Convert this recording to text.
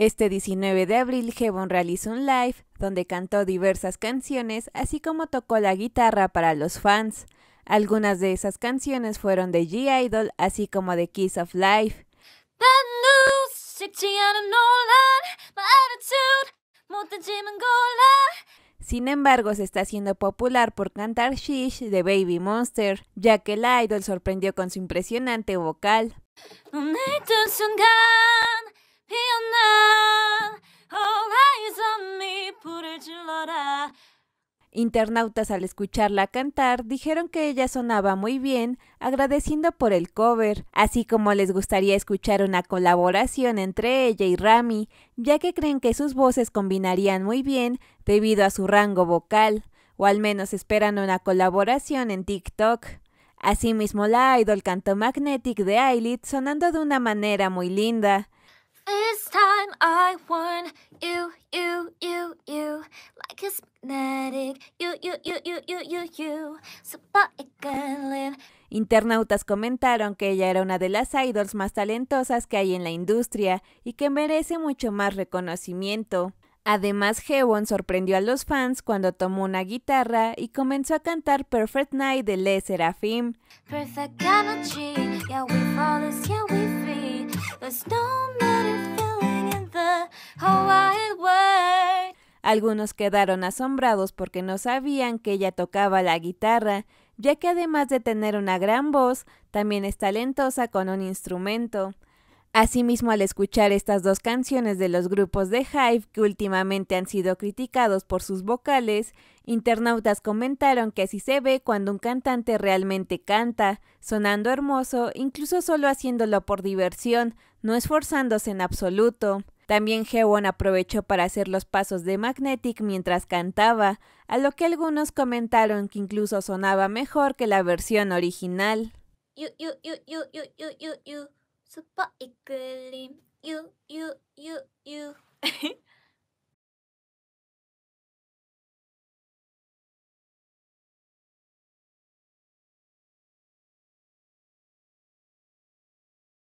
Este 19 de abril, Hebon realizó un live donde cantó diversas canciones, así como tocó la guitarra para los fans. Algunas de esas canciones fueron de G-Idol, así como de Kiss of Life. Sin embargo, se está haciendo popular por cantar Shish de Baby Monster, ya que la idol sorprendió con su impresionante vocal. Internautas al escucharla cantar dijeron que ella sonaba muy bien, agradeciendo por el cover, así como les gustaría escuchar una colaboración entre ella y Rami, ya que creen que sus voces combinarían muy bien debido a su rango vocal, o al menos esperan una colaboración en TikTok. Asimismo, la idol cantó Magnetic de Eyelid sonando de una manera muy linda. Internautas comentaron que ella era una de las idols más talentosas que hay en la industria y que merece mucho más reconocimiento. Además, Hewon sorprendió a los fans cuando tomó una guitarra y comenzó a cantar Perfect Night de Le Serafim. Perfect algunos quedaron asombrados porque no sabían que ella tocaba la guitarra, ya que además de tener una gran voz, también es talentosa con un instrumento. Asimismo, al escuchar estas dos canciones de los grupos de Hive, que últimamente han sido criticados por sus vocales, internautas comentaron que así se ve cuando un cantante realmente canta, sonando hermoso, incluso solo haciéndolo por diversión, no esforzándose en absoluto. También Hewon aprovechó para hacer los pasos de Magnetic mientras cantaba, a lo que algunos comentaron que incluso sonaba mejor que la versión original. スパイクリン